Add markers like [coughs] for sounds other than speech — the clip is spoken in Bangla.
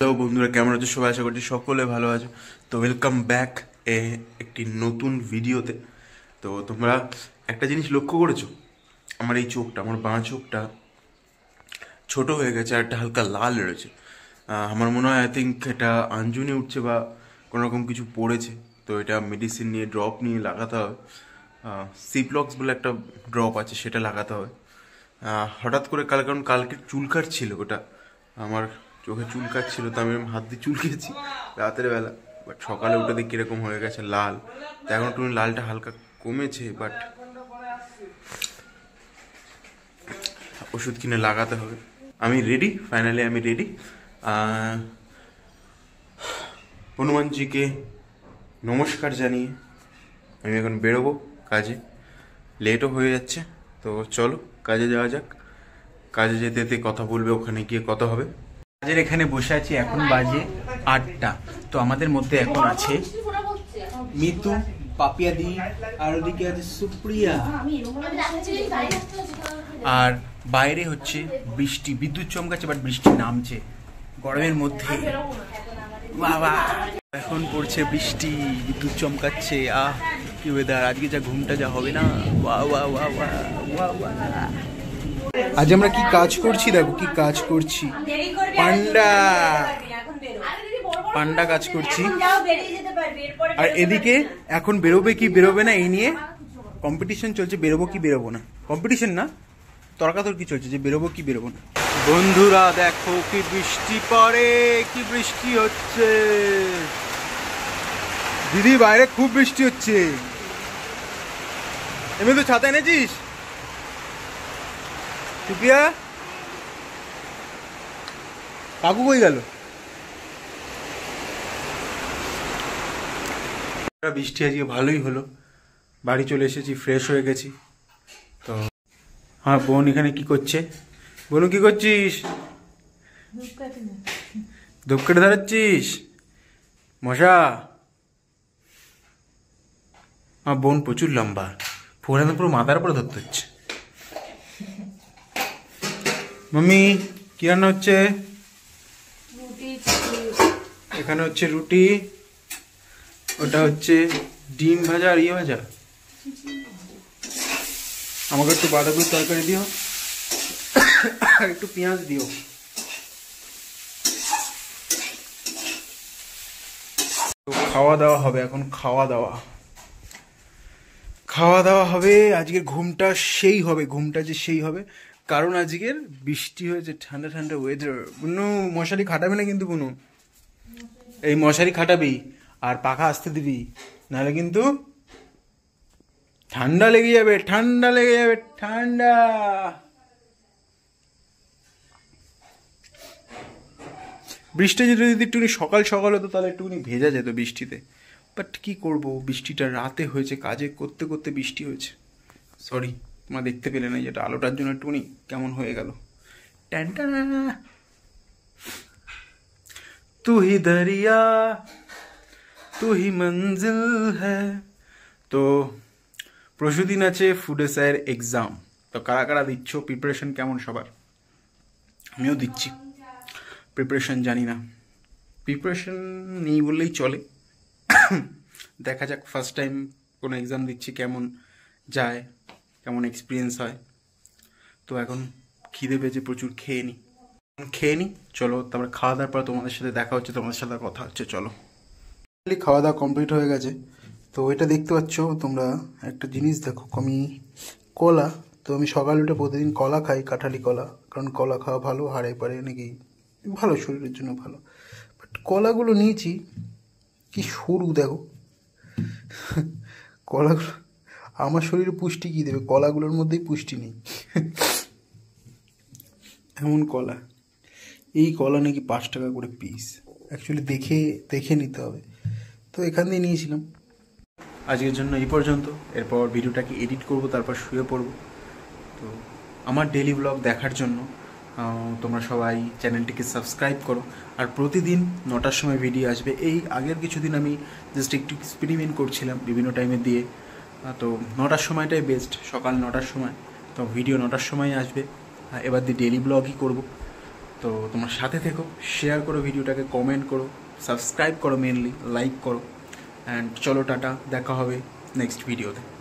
তো বন্ধুরা কেমন আছো সবাই আশা করছি সকলে ভালো আছো তো ওয়েলকাম ব্যাক এ একটি নতুন ভিডিওতে তো তোমরা একটা জিনিস লক্ষ্য করেছো আমার এই চোখটা আমার বাঁ চোখটা ছোট হয়ে গেছে আর একটা হালকা লাল রয়েছে আমার মনে হয় আই থিঙ্ক এটা আঞ্জুনি উঠছে বা কোনোরকম কিছু পড়েছে তো এটা মেডিসিন নিয়ে ড্রপ নিয়ে লাগাতে হবে সিপ্লক্স বলে একটা ড্রপ আছে সেটা লাগাতে হবে হঠাৎ করে কাল কারণ কালকে চুলকার ছিল ওটা আমার চোখে চুলকাচ্ছিল তো আমি হাত দিয়ে চুলকেছি রাতের বেলা বাট সকালে উঠে দিয়ে কীরকম হয়ে গেছে লাল তো এখন একটু লালটা হালকা কমেছে বাট ওষুধ কিনে লাগাতে হবে আমি রেডি ফাইনালি আমি রেডি হনুমানজিকে নমস্কার জানিয়ে আমি এখন বেরোবো কাজে লেটও হয়ে যাচ্ছে তো চলো কাজে যাওয়া যাক কাজে যেতে যেতে কথা বলবে ওখানে গিয়ে কথা হবে আমাদের এখানে বসে আছি এখন বাজে আটটা তো আমাদের মধ্যে এখন আছে মিতু পাপিয়াদি আর ওদিকে আছে সুপ্রিয়া আর বাইরে হচ্ছে বৃষ্টি বিদ্যুৎ চমকাচ্ছে বাট বৃষ্টি নামছে গরমের মধ্যে বাবা এখন পড়ছে বৃষ্টি বিদ্যুৎ চমকাচ্ছে আহ কি ওয়েদার আজকে যা ঘুমটা যা হবে না বা ওয়া ওয়া ওয়া আজ আমরা কি কাজ করছি দেখো কি কাজ করছি পান্ডা পান্ডা কাজ করছি আর এদিকে এখন বেরোবে কি বেরোবে না এই নিয়ে কম্পিটিশন চলছে বেরোবো কি বেরোবো না কম্পিটিশন না তর্কাতর্কি চলছে যে বেরোবো কি বেরোবো না বন্ধুরা দেখো কি বৃষ্টি পড়ে কি বৃষ্টি হচ্ছে দিদি বাইরে খুব বৃষ্টি হচ্ছে এমনি তো ছাতা এনেছিস টুপিয়া কাকু কই গেল বৃষ্টি আজকে ভালোই হলো বাড়ি চলে এসেছি ফ্রেশ হয়ে গেছি তো হ্যাঁ বোন এখানে কি করছে বলুন কি করছিস ধুপকেটে কেটে ধরাচ্ছিস মশা আমার বোন প্রচুর লম্বা ফোর পুরো মাথার উপরে ধরতে হচ্ছে মম্মি কি রান্না হচ্ছে এখানে হচ্ছে রুটি ওটা হচ্ছে ডিম ভাজা আর ইয়ে ভাজা আমাকে একটু বাঁধাকপির তরকারি দিও আর একটু পেঁয়াজ দিও খাওয়া দাওয়া হবে এখন খাওয়া দাওয়া খাওয়া দাওয়া হবে আজকে ঘুমটা সেই হবে ঘুমটা যে সেই হবে কারণ আজকের বৃষ্টি হয়েছে ঠান্ডা ঠান্ডা ওয়েদার বুনু মশারি খাটাবে না কিন্তু বুনু এই মশারি খাটাবি আর পাখা আসতে দিবি নাহলে কিন্তু ঠান্ডা লেগে যাবে ঠান্ডা লেগে যাবে ঠান্ডা বৃষ্টি যদি যদি একটুখানি সকাল সকাল হতো তাহলে একটুখানি ভেজা যেত বৃষ্টিতে বাট কি করব বৃষ্টিটা রাতে হয়েছে কাজে করতে করতে বৃষ্টি হয়েছে সরি তোমরা দেখতে পেলে না যেটা আলোটার জন্য একটুখানি কেমন হয়ে গেল তুই তুহি দরিয়া তুহি মঞ্জিল হ্যাঁ তো প্রসুদিন আছে ফুডে স্যার এক্সাম তো কারা কারা দিচ্ছ প্রিপারেশন কেমন সবার আমিও দিচ্ছি প্রিপারেশন জানি না প্রিপারেশন নেই বললেই চলে [coughs] দেখা যাক ফার্স্ট টাইম কোনো এক্সাম দিচ্ছি কেমন যায় কেমন এক্সপিরিয়েন্স হয় তো এখন খিদে পেয়েছে প্রচুর খেয়ে নিই খেয়ে নিই চলো তারপরে খাওয়া দাওয়ার পর তোমাদের সাথে দেখা হচ্ছে তোমাদের সাথে কথা হচ্ছে চলো খাওয়া দাওয়া কমপ্লিট হয়ে গেছে তো এটা দেখতে পাচ্ছ তোমরা একটা জিনিস দেখো আমি কলা তো আমি সকাল উঠে প্রতিদিন কলা খাই কাঁঠালি কলা কারণ কলা খাওয়া ভালো হাড়ে পারে নাকি ভালো শরীরের জন্য ভালো বাট কলাগুলো নিয়েছি কি সরু দেখো কলাগুলো আমার শরীরে পুষ্টি কি দেবে কলাগুলোর মধ্যেই পুষ্টি নেই এমন কলা এই কলা নাকি পাঁচ টাকা করে পিস অ্যাকচুয়ালি দেখে দেখে নিতে হবে তো এখান দিয়ে নিয়েছিলাম আজকের জন্য এই পর্যন্ত এরপর ভিডিওটাকে এডিট করব তারপর শুয়ে পড়ব তো আমার ডেলি ব্লগ দেখার জন্য তোমরা সবাই চ্যানেলটিকে সাবস্ক্রাইব করো আর প্রতিদিন নটার সময় ভিডিও আসবে এই আগের কিছুদিন আমি জাস্ট একটু এক্সপেরিমেন্ট করছিলাম বিভিন্ন টাইমে দিয়ে তো নটার সময়টাই বেস্ট সকাল নটার সময় তো ভিডিও নটার সময় আসবে এবার দিয়ে ডেলি ব্লগই করব তো তোমার সাথে থেকো শেয়ার করো ভিডিওটাকে কমেন্ট করো সাবস্ক্রাইব করো মেনলি লাইক করো অ্যান্ড চলো টাটা দেখা হবে নেক্সট ভিডিওতে